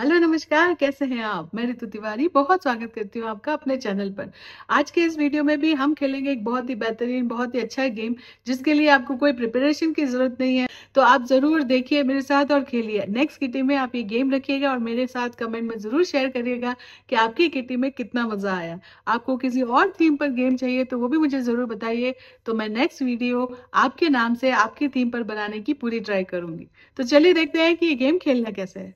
hello नमस्कार कैसे हैं आप मैं रितु तिवारी बहुत स्वागत करती हूँ आपका अपने चैनल पर आज के इस वीडियो में भी हम खेलेंगे एक बहुत ही बेहतरीन बहुत ही अच्छा गेम जिसके लिए आपको कोई प्रिपरेशन की जरूरत नहीं है तो आप जरूर देखिए मेरे साथ और खेलिए नेक्स्ट किटी में आप ये गेम रखिएगा और मेरे साथ कमेंट में जरूर शेयर करिएगा कि आपकी किटी में कितना मजा आया आपको किसी और थीम पर गेम चाहिए तो वो भी मुझे जरूर बताइए तो मैं नेक्स्ट वीडियो आपके नाम से आपकी थीम पर बनाने की पूरी ट्राई करूंगी तो चलिए देखते हैं कि ये गेम खेलना कैसे है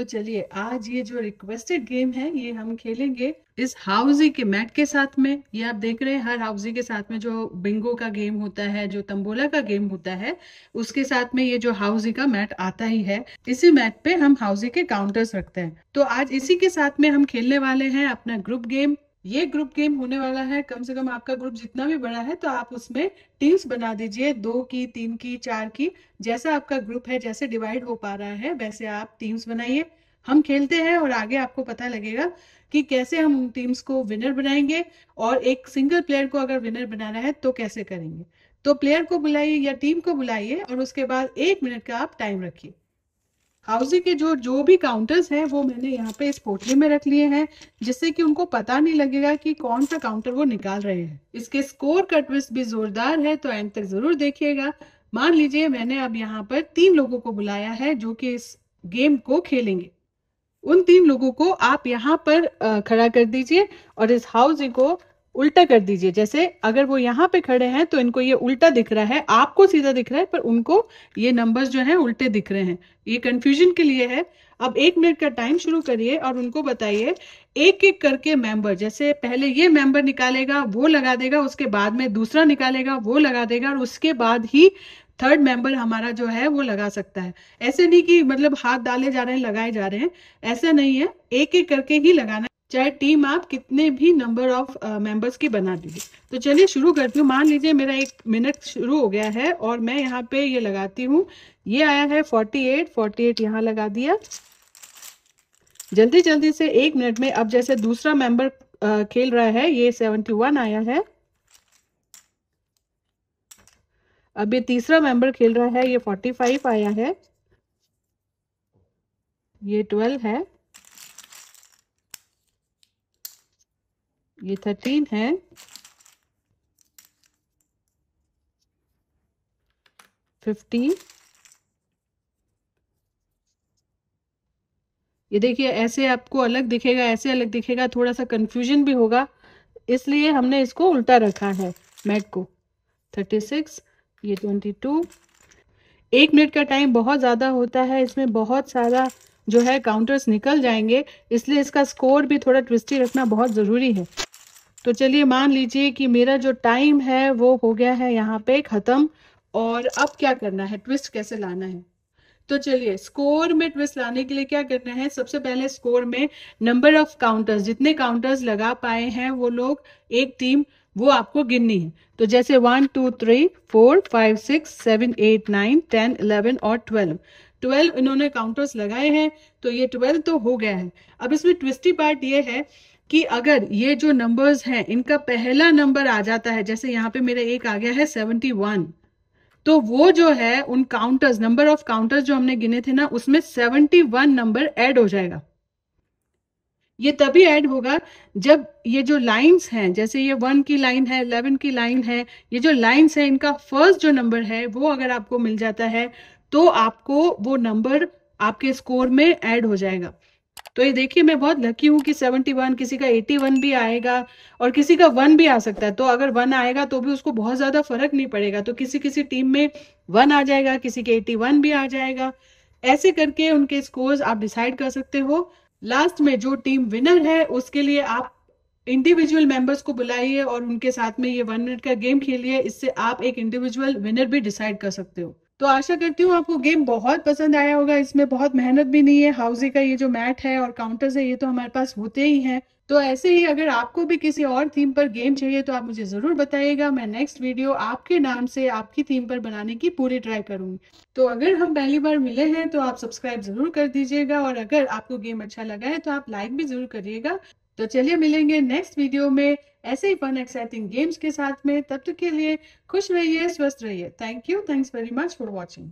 तो चलिए आज ये जो रिक्वेस्टेड गेम है ये हम खेलेंगे इस हाउजी के मैट के साथ में ये आप देख रहे हैं हर हाउजी के साथ में जो बिंगो का गेम होता है जो तंबोला का गेम होता है उसके साथ में ये जो हाउजी का मैट आता ही है इसी मैट पे हम हाउजी के काउंटर्स रखते हैं तो आज इसी के साथ में हम खेलने वाले हैं अपना ग्रुप गेम ये ग्रुप गेम होने वाला है कम से कम आपका ग्रुप जितना भी बड़ा है तो आप उसमें टीम्स बना दीजिए दो की तीन की चार की जैसा आपका ग्रुप है जैसे डिवाइड हो पा रहा है वैसे आप टीम्स बनाइए हम खेलते हैं और आगे आपको पता लगेगा कि कैसे हम टीम्स को विनर बनाएंगे और एक सिंगल प्लेयर को अगर विनर बनाना है तो कैसे करेंगे तो प्लेयर को बुलाइए या टीम को बुलाइए और उसके बाद एक मिनट का आप टाइम रखिए हाउसी के जो जो भी काउंटर्स हैं वो मैंने यहाँ पे इस पोटली में रख लिए हैं जिससे कि उनको पता नहीं लगेगा कि कौन सा काउंटर वो निकाल रहे हैं इसके स्कोर ट्विस्ट भी जोरदार है तो एंड तक जरूर देखिएगा मान लीजिए मैंने अब यहाँ पर तीन लोगों को बुलाया है जो कि इस गेम को खेलेंगे उन तीन लोगों को आप यहाँ पर खड़ा कर दीजिए और इस हाउसी को उल्टा कर दीजिए जैसे अगर वो यहाँ पे खड़े हैं तो इनको ये उल्टा दिख रहा है आपको सीधा दिख रहा है पर उनको ये नंबर्स जो है उल्टे दिख रहे हैं ये कंफ्यूजन के लिए है अब एक मिनट का टाइम शुरू करिए और उनको बताइए एक एक करके मेंबर जैसे पहले ये मेंबर निकालेगा वो लगा देगा उसके बाद में दूसरा निकालेगा वो लगा देगा और उसके बाद ही थर्ड मेंबर हमारा जो है वो लगा सकता है ऐसे नहीं कि मतलब हाथ डाले जा रहे हैं लगाए जा रहे हैं ऐसा नहीं है एक एक करके ही लगाना चाहे टीम आप कितने भी नंबर ऑफ मेंबर्स की बना दीजिए तो चलिए शुरू करती हूँ मान लीजिए मेरा एक मिनट शुरू हो गया है और मैं यहाँ पे ये लगाती हूँ ये आया है 48 48 यहाँ लगा दिया जल्दी जल्दी से एक मिनट में अब जैसे दूसरा मेंबर खेल रहा है ये 71 आया है अब ये तीसरा मेंबर खेल रहा है ये फाइव आया है ये ट्वेल्व है ये थर्टीन है फिफ्टी ये देखिए ऐसे आपको अलग दिखेगा ऐसे अलग दिखेगा थोड़ा सा कंफ्यूजन भी होगा इसलिए हमने इसको उल्टा रखा है मैट को थर्टी सिक्स ये ट्वेंटी टू एक मिनट का टाइम बहुत ज़्यादा होता है इसमें बहुत सारा जो है काउंटर्स निकल जाएंगे इसलिए इसका स्कोर भी थोड़ा ट्विस्टी रखना बहुत ज़रूरी है तो चलिए मान लीजिए कि मेरा जो टाइम है वो हो गया है यहाँ पे ख़त्म और अब क्या करना है ट्विस्ट कैसे लाना है तो चलिए स्कोर में ट्विस्ट लाने के लिए क्या करना है सबसे पहले स्कोर में नंबर ऑफ काउंटर्स जितने काउंटर्स लगा पाए हैं वो लोग एक टीम वो आपको गिननी है तो जैसे one two three four five six seven eight nine ten eleven और ट्वेल्व ट्वेल्व इन्होंने काउंटर्स लगाए हैं तो ये ट्वेल्व तो हो गया है अब इसमें ट्विस्टी पार्ट ये है कि अगर ये जो नंबर्स हैं इनका पहला नंबर आ जाता है जैसे यहाँ पे मेरा एक आ गया है सेवनटी वन तो वो जो है उन काउंटर्स नंबर ऑफ काउंटर्स जो हमने गिने थे ना उसमें सेवनटी वन नंबर ऐड हो जाएगा ये तभी ऐड होगा जब ये जो लाइंस हैं जैसे ये वन की लाइन है इलेवन की लाइन है ये जो लाइन्स है इनका फर्स्ट जो नंबर है वो अगर आपको मिल जाता है तो आपको वो नंबर आपके स्कोर में ऐड हो जाएगा तो ये देखिए मैं बहुत लकी हूँ कि 71 किसी का 81 भी आएगा और किसी का वन भी आ सकता है तो अगर वन आएगा तो भी उसको बहुत ज्यादा फर्क नहीं पड़ेगा तो किसी किसी टीम में वन आ जाएगा किसी के 81 भी आ जाएगा ऐसे करके उनके स्कोर्स आप डिसाइड कर सकते हो लास्ट में जो टीम विनर है उसके लिए आप इंडिविजुअल मेंबर्स को बुलाइए और उनके साथ में ये वन मिनट का गेम खेलिए इससे आप एक इंडिविजुअल विनर भी डिसाइड कर सकते हो तो आशा करती हूँ आपको गेम बहुत पसंद आया होगा इसमें बहुत मेहनत भी नहीं है हाउजे का ये जो मैट है और काउंटर्स है ये तो हमारे पास होते ही हैं तो ऐसे ही अगर आपको भी किसी और थीम पर गेम चाहिए तो आप मुझे ज़रूर बताइएगा मैं नेक्स्ट वीडियो आपके नाम से आपकी थीम पर बनाने की पूरी ट्राई करूँगी तो अगर हम पहली बार मिले हैं तो आप सब्सक्राइब ज़रूर कर दीजिएगा और अगर आपको गेम अच्छा लगा है तो आप लाइक भी ज़रूर करिएगा तो चलिए मिलेंगे नेक्स्ट वीडियो में ऐसे ही फन एक्साइटिंग गेम्स के साथ में तब तक के लिए खुश रहिए स्वस्थ रहिए thank you thanks very much for watching